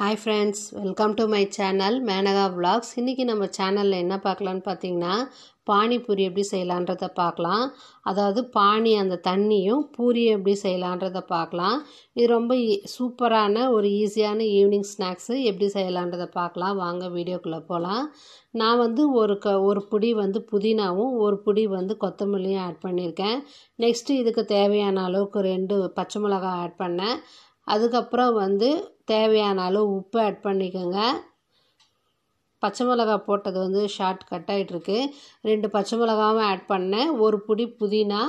hi friends welcome to my channel Menaka vlogs இன்றைக்கி நம்ம சேனலில் என்ன பார்க்கலான்னு பார்த்தீங்கன்னா பானிபூரி எப்படி செய்யலான்றதை பார்க்கலாம் அதாவது பானி அந்த தண்ணியும் பூரி எப்படி செய்யலான்றதை பார்க்கலாம் இது ரொம்ப e-, சூப்பரான ஒரு ஈஸியான ஈவினிங் ஸ்நாக்ஸு எப்படி செய்யலான்றதை பார்க்கலாம் வாங்க வீடியோக்குள்ளே போகலாம் நான் வந்து ஒரு க ஒரு புடி வந்து புதினாவும் ஒரு புடி வந்து கொத்தமல்லியும் ஆட் பண்ணியிருக்கேன் நெக்ஸ்ட்டு இதுக்கு தேவையான அளவுக்கு ரெண்டு பச்சை மிளகாய் ஆட் பண்ணேன் அதுக்கப்புறம் வந்து தேவையான அளவு உப்பு ஆட் பண்ணிக்கோங்க பச்சை மிளகா போட்டது வந்து ஷார்ட் கட் ஆகிட்டுருக்கு ரெண்டு பச்சை மிளகாவும் ஆட் பண்ணேன் ஒரு புடி புதினா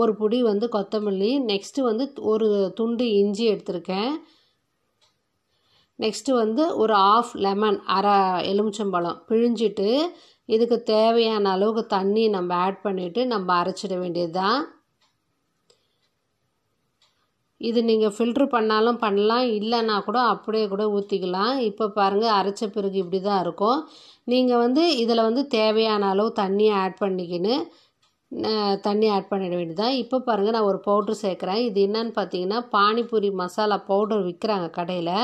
ஒரு புடி வந்து கொத்தமல்லி நெக்ஸ்ட்டு வந்து ஒரு துண்டு இஞ்சி எடுத்திருக்கேன் நெக்ஸ்ட்டு வந்து ஒரு ஆஃப் லெமன் அரை எலுமிச்சம்பழம் பிழிஞ்சிட்டு இதுக்கு தேவையான அளவுக்கு தண்ணி நம்ம ஆட் பண்ணிவிட்டு நம்ம அரைச்சிட வேண்டியது தான் இது நீங்கள் ஃபில்ட்ரு பண்ணாலும் பண்ணலாம் இல்லைன்னா கூட அப்படியே கூட ஊற்றிக்கலாம் இப்போ பாருங்கள் அரைச்ச பிறகு இப்படி தான் இருக்கும் நீங்கள் வந்து இதில் வந்து தேவையான அளவு தண்ணியை ஆட் பண்ணிக்கின்னு தண்ணி ஆட் பண்ணிட வேண்டியதுதான் இப்போ பாருங்கள் நான் ஒரு பவுட்ரு சேர்க்குறேன் இது என்னன்னு பார்த்தீங்கன்னா பானிபூரி மசாலா பவுடர் விற்கிறாங்க கடையில்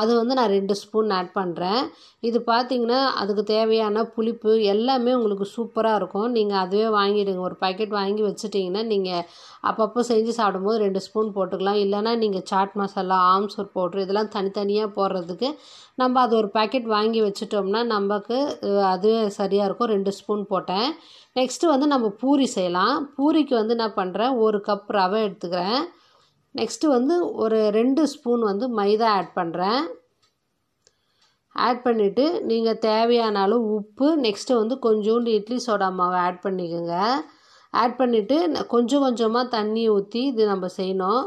அது வந்து நான் ரெண்டு ஸ்பூன் ஆட் பண்ணுறேன் இது பார்த்திங்கன்னா அதுக்கு தேவையான புளிப்பு எல்லாமே உங்களுக்கு சூப்பராக இருக்கும் நீங்கள் அதுவே வாங்கிடுங்க ஒரு பாக்கெட் வாங்கி வச்சுட்டிங்கன்னா நீங்கள் அப்பப்போ செஞ்சு சாப்பிடும்போது ரெண்டு ஸ்பூன் போட்டுக்கலாம் இல்லைனா நீங்கள் சாட் மசாலா ஆம்சூர் பவுட்ரு இதெல்லாம் தனித்தனியாக போடுறதுக்கு நம்ம அது ஒரு பாக்கெட் வாங்கி வச்சுட்டோம்னா நமக்கு அதுவே சரியாக இருக்கும் ரெண்டு ஸ்பூன் போட்டேன் நெக்ஸ்ட்டு வந்து நம்ம பூ பூரி செய்யலாம் பூரிக்கு வந்து என்ன பண்ணுறேன் ஒரு கப் ரவை எடுத்துக்கிறேன் நெக்ஸ்ட்டு வந்து ஒரு ரெண்டு ஸ்பூன் வந்து மைதா ஆட் பண்ணுறேன் ஆட் பண்ணிவிட்டு நீங்கள் தேவையான அளவு உப்பு நெக்ஸ்ட்டு வந்து கொஞ்சோண்டு இட்லி சோடா மாவை ஆட் பண்ணிக்கோங்க ஆட் பண்ணிவிட்டு கொஞ்சம் கொஞ்சமாக தண்ணி ஊற்றி இது நம்ம செய்யணும்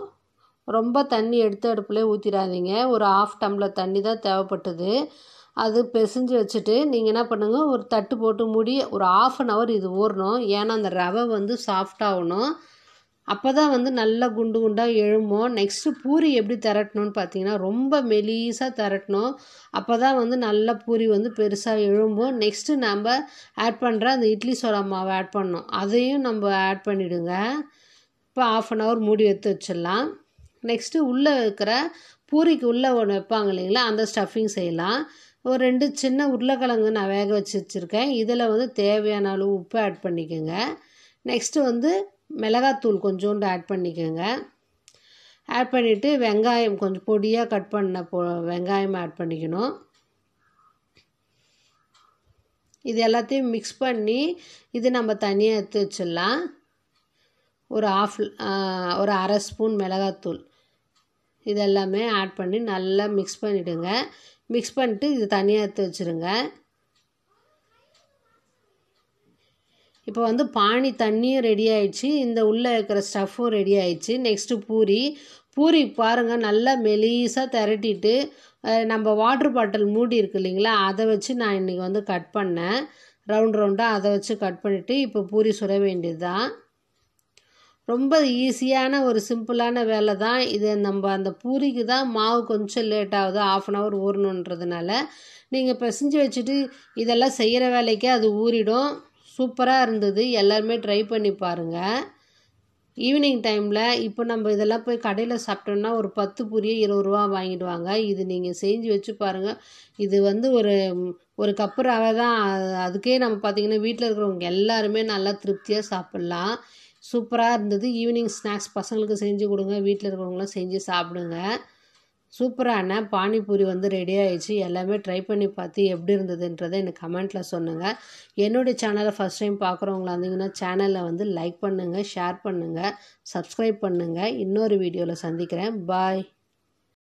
ரொம்ப தண்ணி எடுத்து அடுப்பில் ஊற்றிடாதீங்க ஒரு ஆஃப் டம்ளர் தண்ணி தான் தேவைப்பட்டது அது பிசைஞ்சு வச்சுட்டு நீங்கள் என்ன பண்ணுங்கள் ஒரு தட்டு போட்டு மூடி ஒரு ஆஃப் அன் ஹவர் இது ஊறணும் ஏன்னா அந்த ரவை வந்து சாஃப்டாகணும் அப்போ தான் வந்து நல்லா குண்டு குண்டாக எழும்பும் நெக்ஸ்ட்டு பூரி எப்படி திரட்டணும்னு பார்த்தீங்கன்னா ரொம்ப மெலீஸாக திரட்டணும் அப்போ தான் வந்து நல்லா பூரி வந்து பெருசாக எழும்பும் நெக்ஸ்ட்டு நம்ம ஆட் பண்ணுற அந்த இட்லி சோளா மாவை ஆட் பண்ணணும் அதையும் நம்ம ஆட் பண்ணிவிடுங்க இப்போ ஆஃப் அன் ஹவர் மூடி எடுத்து வச்சிடலாம் நெக்ஸ்ட்டு உள்ளே இருக்கிற பூரிக்கு உள்ளே ஒன்று வைப்பாங்க இல்லைங்களா அந்த ஸ்டஃபிங் செய்யலாம் ஒரு ரெண்டு சின்ன உருளைக்கிழங்கு நான் வேக வச்சு வச்சுருக்கேன் இதில் வந்து தேவையான அளவு உப்பு ஆட் பண்ணிக்கோங்க நெக்ஸ்ட்டு வந்து மிளகாத்தூள் கொஞ்சோண்டு ஆட் பண்ணிக்கோங்க ஆட் பண்ணிவிட்டு வெங்காயம் கொஞ்சம் பொடியாக கட் பண்ண போ வெங்காயம் ஆட் பண்ணிக்கணும் இது எல்லாத்தையும் மிக்ஸ் பண்ணி இது நம்ம தனியாக எடுத்து வச்சிடலாம் ஒரு ஆஃப் ஒரு அரை ஸ்பூன் மிளகாத்தூள் இதெல்லாமே ஆட் பண்ணி நல்லா மிக்ஸ் பண்ணிவிடுங்க மிக்ஸ் பண்ணிட்டு இது தனியாக எடுத்து வச்சுருங்க இப்போ வந்து பானி தண்ணியும் ரெடி ஆயிடுச்சு இந்த உள்ளே இருக்கிற ஸ்டஃப்பும் ரெடி ஆயிடுச்சு நெக்ஸ்ட்டு பூரி பூரி பாருங்கள் நல்லா மெலீஸாக திரட்டிட்டு நம்ம வாட்ரு பாட்டில் மூடி இருக்கு இல்லைங்களா அதை வச்சு நான் இன்றைக்கி வந்து கட் பண்ணேன் ரவுண்ட் ரவுண்டாக அதை வச்சு கட் பண்ணிவிட்டு இப்போ பூரி சுட வேண்டியது தான் ரொம்ப ஈஸியான ஒரு சிம்பிளான வேலை தான் இது நம்ம அந்த பூரிக்கு தான் மாவு கொஞ்சம் லேட் ஆகுது ஆஃப் அன் ஹவர் ஊறணுன்றதுனால நீங்கள் பிசைஞ்சு வச்சுட்டு இதெல்லாம் செய்கிற வேலைக்கே அது ஊறிடும் சூப்பராக இருந்தது எல்லாருமே ட்ரை பண்ணி பாருங்கள் ஈவினிங் டைமில் இப்போ நம்ம இதெல்லாம் போய் கடையில் சாப்பிட்டோம்னா ஒரு பத்து பூரியை இருபது ரூபா வாங்கிடுவாங்க இது நீங்கள் செஞ்சு வச்சு பாருங்கள் இது வந்து ஒரு ஒரு கப்பு ரவை தான் அதுக்கே நம்ம பார்த்திங்கன்னா வீட்டில் இருக்கிறவங்க எல்லாருமே நல்லா திருப்தியாக சாப்பிட்லாம் சூப்பராக இருந்தது ஈவினிங் ஸ்நாக்ஸ் பசங்களுக்கு செஞ்சு கொடுங்க வீட்டில் இருக்கிறவங்களாம் செஞ்சு சாப்பிடுங்க சூப்பரான பானிபூரி வந்து ரெடி ஆகிடுச்சு எல்லாமே ட்ரை பண்ணி பார்த்து எப்படி இருந்ததுன்றதை எனக்கு கமெண்ட்டில் சொல்லுங்கள் என்னுடைய சேனலை ஃபஸ்ட் டைம் பார்க்குறவங்களா இருந்தீங்கன்னா சேனலில் வந்து லைக் பண்ணுங்கள் ஷேர் பண்ணுங்கள் சப்ஸ்கிரைப் பண்ணுங்கள் இன்னொரு வீடியோவில் சந்திக்கிறேன் பாய்